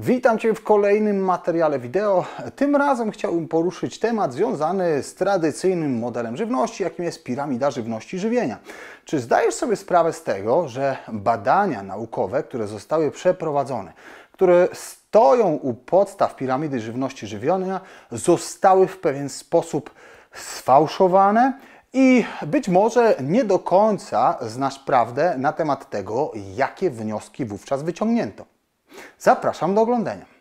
Witam Cię w kolejnym materiale wideo. Tym razem chciałbym poruszyć temat związany z tradycyjnym modelem żywności, jakim jest piramida żywności żywienia. Czy zdajesz sobie sprawę z tego, że badania naukowe, które zostały przeprowadzone, które stoją u podstaw piramidy żywności żywienia, zostały w pewien sposób sfałszowane i być może nie do końca znasz prawdę na temat tego, jakie wnioski wówczas wyciągnięto. Zapraszam do oglądania.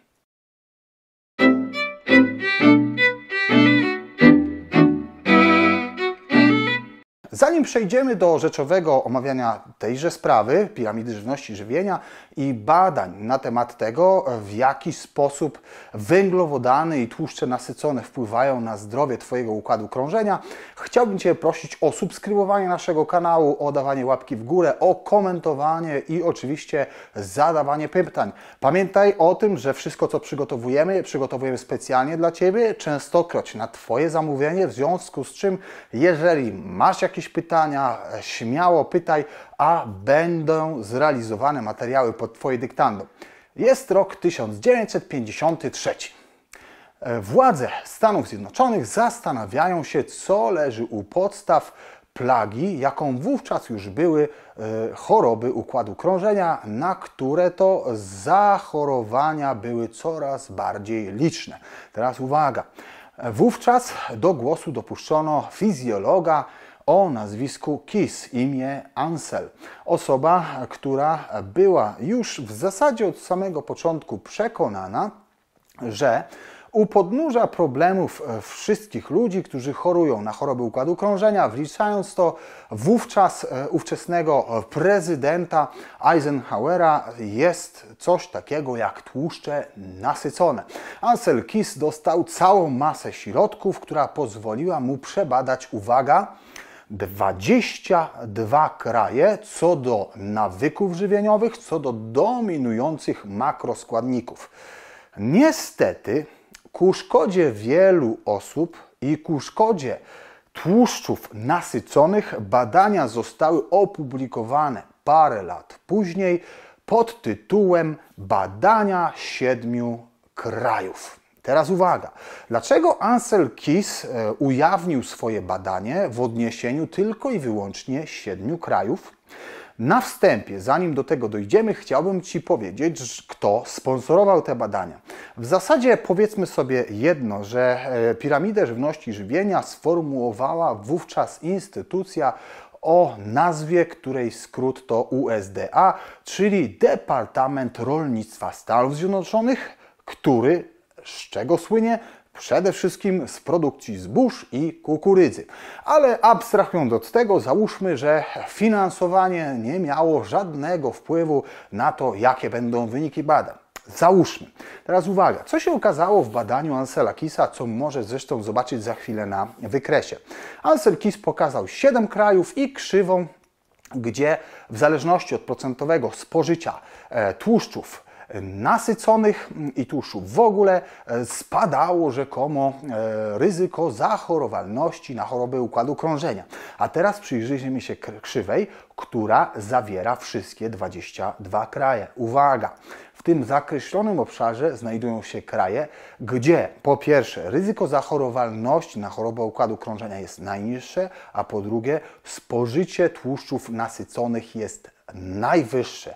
Zanim przejdziemy do rzeczowego omawiania tejże sprawy, piramidy żywności żywienia i badań na temat tego, w jaki sposób węglowodany i tłuszcze nasycone wpływają na zdrowie Twojego układu krążenia, chciałbym Cię prosić o subskrybowanie naszego kanału, o dawanie łapki w górę, o komentowanie i oczywiście zadawanie pytań. Pamiętaj o tym, że wszystko co przygotowujemy, przygotowujemy specjalnie dla Ciebie, częstokroć na Twoje zamówienie, w związku z czym, jeżeli masz jakieś pytania, e, śmiało pytaj, a będą zrealizowane materiały pod Twoje dyktando. Jest rok 1953. E, władze Stanów Zjednoczonych zastanawiają się, co leży u podstaw plagi, jaką wówczas już były e, choroby układu krążenia, na które to zachorowania były coraz bardziej liczne. Teraz uwaga. Wówczas do głosu dopuszczono fizjologa o nazwisku Kiss, imię Ansel. Osoba, która była już w zasadzie od samego początku przekonana, że u podnóża problemów e, wszystkich ludzi, którzy chorują na choroby układu krążenia, wliczając to wówczas e, ówczesnego e, prezydenta Eisenhowera, jest coś takiego jak tłuszcze nasycone. Ansel Kiss dostał całą masę środków, która pozwoliła mu przebadać, uwaga, 22 kraje co do nawyków żywieniowych, co do dominujących makroskładników. Niestety, ku szkodzie wielu osób i ku szkodzie tłuszczów nasyconych badania zostały opublikowane parę lat później pod tytułem Badania siedmiu krajów. Teraz uwaga. Dlaczego Ansel Keys e, ujawnił swoje badanie w odniesieniu tylko i wyłącznie siedmiu krajów? Na wstępie, zanim do tego dojdziemy, chciałbym Ci powiedzieć, kto sponsorował te badania. W zasadzie powiedzmy sobie jedno, że e, piramidę żywności i żywienia sformułowała wówczas instytucja o nazwie, której skrót to USDA, czyli Departament Rolnictwa Stanów Zjednoczonych, który z czego słynie? Przede wszystkim z produkcji zbóż i kukurydzy. Ale abstrahując od tego, załóżmy, że finansowanie nie miało żadnego wpływu na to, jakie będą wyniki badań. Załóżmy. Teraz uwaga, co się okazało w badaniu Ansela Kisa, co może zresztą zobaczyć za chwilę na wykresie. Ansel Kis pokazał 7 krajów i krzywą, gdzie w zależności od procentowego spożycia e, tłuszczów nasyconych i tłuszczów. w ogóle e, spadało rzekomo e, ryzyko zachorowalności na choroby układu krążenia. A teraz przyjrzyjmy się krzywej, która zawiera wszystkie 22 kraje. Uwaga! W tym zakreślonym obszarze znajdują się kraje, gdzie po pierwsze ryzyko zachorowalności na chorobę układu krążenia jest najniższe, a po drugie spożycie tłuszczów nasyconych jest najwyższe.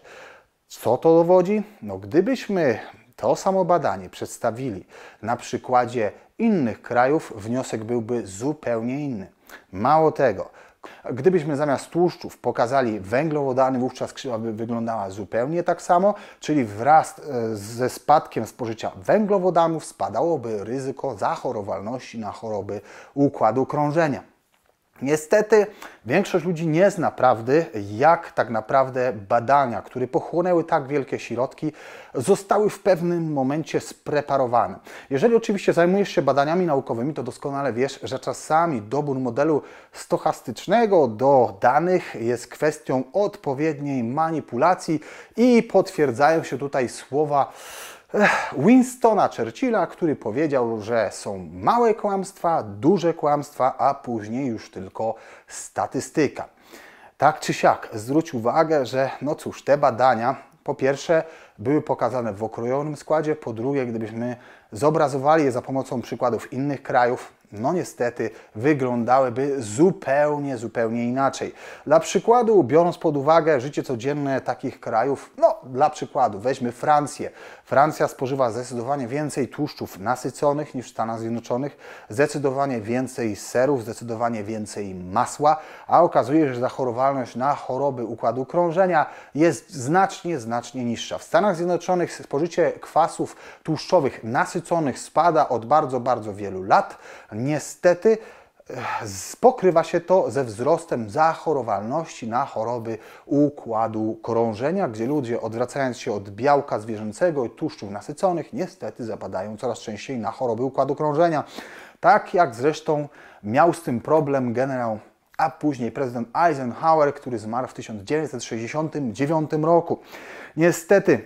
Co to dowodzi? No, gdybyśmy to samo badanie przedstawili na przykładzie innych krajów, wniosek byłby zupełnie inny. Mało tego, Gdybyśmy zamiast tłuszczów pokazali węglowodany, wówczas krzywa by wyglądała zupełnie tak samo, czyli wraz e, ze spadkiem spożycia węglowodanów spadałoby ryzyko zachorowalności na choroby układu krążenia. Niestety większość ludzi nie zna prawdy, jak tak naprawdę badania, które pochłonęły tak wielkie środki, zostały w pewnym momencie spreparowane. Jeżeli oczywiście zajmujesz się badaniami naukowymi, to doskonale wiesz, że czasami dobór modelu stochastycznego do danych jest kwestią odpowiedniej manipulacji i potwierdzają się tutaj słowa Winstona Churchilla, który powiedział, że są małe kłamstwa, duże kłamstwa, a później już tylko statystyka. Tak czy siak, zwróć uwagę, że no cóż, te badania po pierwsze były pokazane w okrojonym składzie, po drugie, gdybyśmy zobrazowali je za pomocą przykładów innych krajów, no niestety wyglądałyby zupełnie, zupełnie inaczej. Dla przykładu, biorąc pod uwagę życie codzienne takich krajów, no dla przykładu, weźmy Francję. Francja spożywa zdecydowanie więcej tłuszczów nasyconych niż w Stanach Zjednoczonych, zdecydowanie więcej serów, zdecydowanie więcej masła, a okazuje się, że zachorowalność na choroby układu krążenia jest znacznie, znacznie niższa. W Stanach Zjednoczonych spożycie kwasów tłuszczowych nasyconych spada od bardzo, bardzo wielu lat Niestety e, pokrywa się to ze wzrostem zachorowalności na choroby układu krążenia, gdzie ludzie odwracając się od białka zwierzęcego i tłuszczów nasyconych, niestety zapadają coraz częściej na choroby układu krążenia. Tak jak zresztą miał z tym problem generał a później prezydent Eisenhower, który zmarł w 1969 roku. Niestety,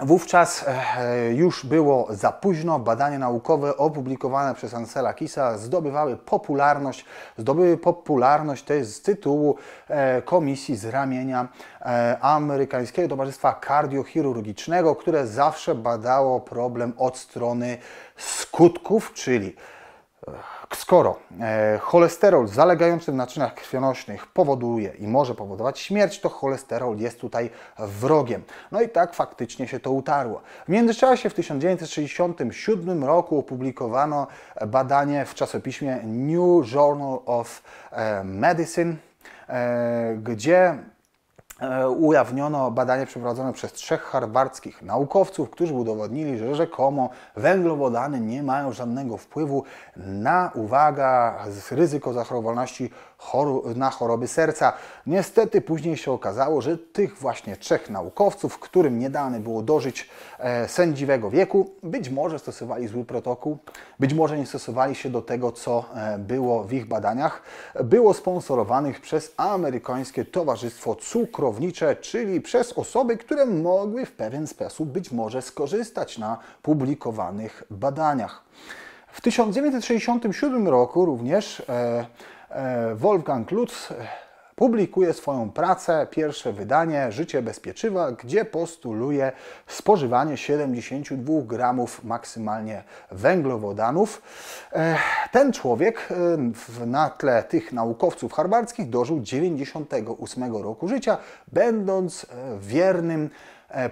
Wówczas e, już było za późno, badania naukowe opublikowane przez Ansela Kisa zdobywały popularność, zdobyły popularność to jest z tytułu e, komisji z ramienia e, Amerykańskiego Towarzystwa Kardiochirurgicznego, które zawsze badało problem od strony skutków, czyli Skoro e, cholesterol zalegający w naczyniach krwionośnych powoduje i może powodować śmierć, to cholesterol jest tutaj wrogiem. No i tak faktycznie się to utarło. W międzyczasie w 1967 roku opublikowano badanie w czasopiśmie New Journal of e, Medicine, e, gdzie E, ujawniono badanie przeprowadzone przez trzech harvardzkich naukowców, którzy udowodnili, że rzekomo węglowodany nie mają żadnego wpływu na, uwaga, ryzyko zachorowalności na choroby serca. Niestety później się okazało, że tych właśnie trzech naukowców, którym nie dane było dożyć e, sędziwego wieku, być może stosowali zły protokół, być może nie stosowali się do tego, co e, było w ich badaniach, było sponsorowanych przez amerykańskie Towarzystwo Cukrownicze, czyli przez osoby, które mogły w pewien sposób być może skorzystać na publikowanych badaniach. W 1967 roku również e, E, Wolfgang Lutz e, publikuje swoją pracę, pierwsze wydanie Życie bezpieczywa, gdzie postuluje spożywanie 72 gramów maksymalnie węglowodanów. E, ten człowiek na tle tych naukowców harbarskich dożył 98 roku życia, będąc wiernym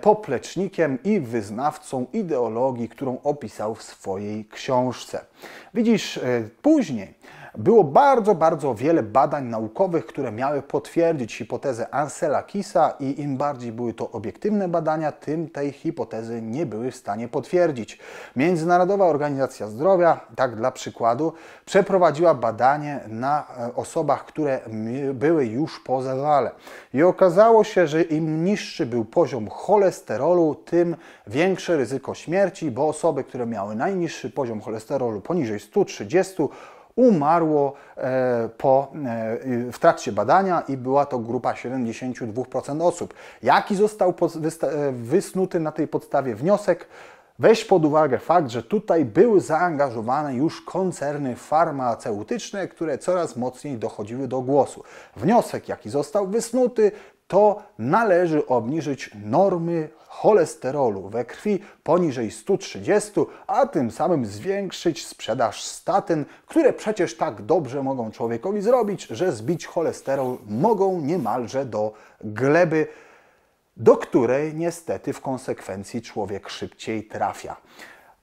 poplecznikiem i wyznawcą ideologii, którą opisał w swojej książce. Widzisz, później było bardzo, bardzo wiele badań naukowych, które miały potwierdzić hipotezę Ansela Kisa i im bardziej były to obiektywne badania, tym tej hipotezy nie były w stanie potwierdzić. Międzynarodowa Organizacja Zdrowia, tak dla przykładu, przeprowadziła badanie na e, osobach, które były już po zawale. I okazało się, że im niższy był poziom cholesterolu, tym większe ryzyko śmierci, bo osoby, które miały najniższy poziom cholesterolu poniżej 130, umarło e, po, e, w trakcie badania i była to grupa 72% osób. Jaki został e, wysnuty na tej podstawie wniosek? Weź pod uwagę fakt, że tutaj były zaangażowane już koncerny farmaceutyczne, które coraz mocniej dochodziły do głosu. Wniosek, jaki został wysnuty, to należy obniżyć normy cholesterolu we krwi poniżej 130, a tym samym zwiększyć sprzedaż statyn, które przecież tak dobrze mogą człowiekowi zrobić, że zbić cholesterol mogą niemalże do gleby, do której niestety w konsekwencji człowiek szybciej trafia.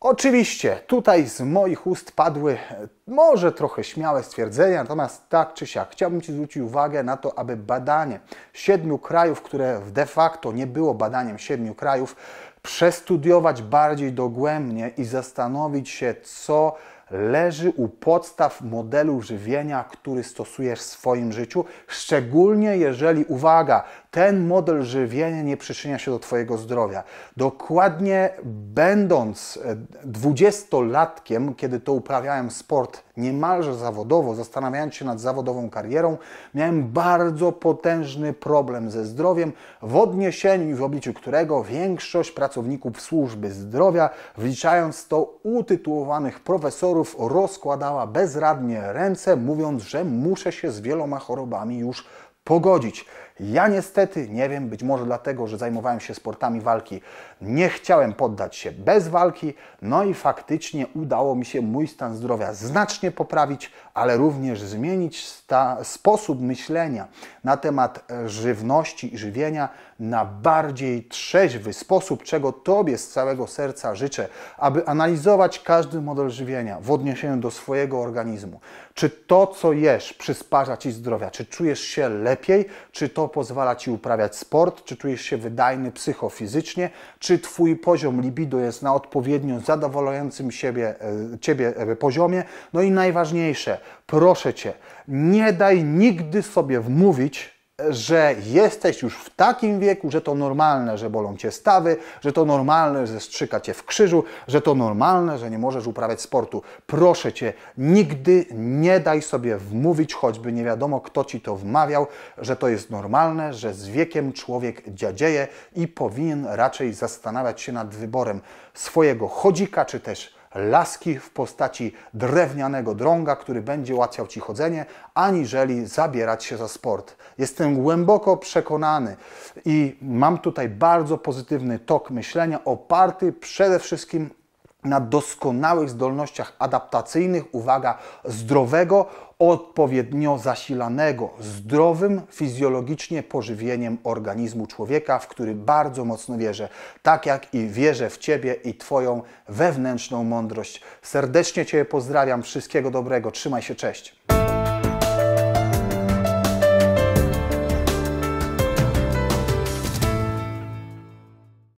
Oczywiście tutaj z moich ust padły e, może trochę śmiałe stwierdzenia, natomiast tak czy siak chciałbym Ci zwrócić uwagę na to, aby badanie siedmiu krajów, które de facto nie było badaniem siedmiu krajów, przestudiować bardziej dogłębnie i zastanowić się, co leży u podstaw modelu żywienia, który stosujesz w swoim życiu, szczególnie jeżeli, uwaga, ten model żywienia nie przyczynia się do Twojego zdrowia. Dokładnie będąc e, dwudziestolatkiem, kiedy to uprawiałem sport niemalże zawodowo, zastanawiając się nad zawodową karierą, miałem bardzo potężny problem ze zdrowiem, w odniesieniu i w obliczu którego większość pracowników służby zdrowia, wliczając to utytułowanych profesorów, rozkładała bezradnie ręce, mówiąc, że muszę się z wieloma chorobami już pogodzić. Ja niestety, nie wiem, być może dlatego, że zajmowałem się sportami walki, nie chciałem poddać się bez walki, no i faktycznie udało mi się mój stan zdrowia znacznie poprawić, ale również zmienić sposób myślenia na temat e, żywności i żywienia na bardziej trzeźwy sposób, czego Tobie z całego serca życzę, aby analizować każdy model żywienia w odniesieniu do swojego organizmu. Czy to, co jesz, przysparza Ci zdrowia? Czy czujesz się lepiej? Czy to to pozwala Ci uprawiać sport, czy czujesz się wydajny psychofizycznie, czy Twój poziom libido jest na odpowiednio zadowalającym siebie, e, Ciebie e, poziomie. No i najważniejsze, proszę Cię, nie daj nigdy sobie wmówić, że jesteś już w takim wieku, że to normalne, że bolą cię stawy, że to normalne, że strzyka cię w krzyżu, że to normalne, że nie możesz uprawiać sportu. Proszę cię, nigdy nie daj sobie wmówić, choćby nie wiadomo kto ci to wmawiał, że to jest normalne, że z wiekiem człowiek dziadzieje i powinien raczej zastanawiać się nad wyborem swojego chodzika czy też laski w postaci drewnianego drąga, który będzie ułatwiał Ci chodzenie, aniżeli zabierać się za sport. Jestem głęboko przekonany i mam tutaj bardzo pozytywny tok myślenia oparty przede wszystkim na doskonałych zdolnościach adaptacyjnych, uwaga, zdrowego, odpowiednio zasilanego, zdrowym fizjologicznie pożywieniem organizmu człowieka, w który bardzo mocno wierzę, tak jak i wierzę w Ciebie i Twoją wewnętrzną mądrość. Serdecznie Cię pozdrawiam, wszystkiego dobrego, trzymaj się, cześć.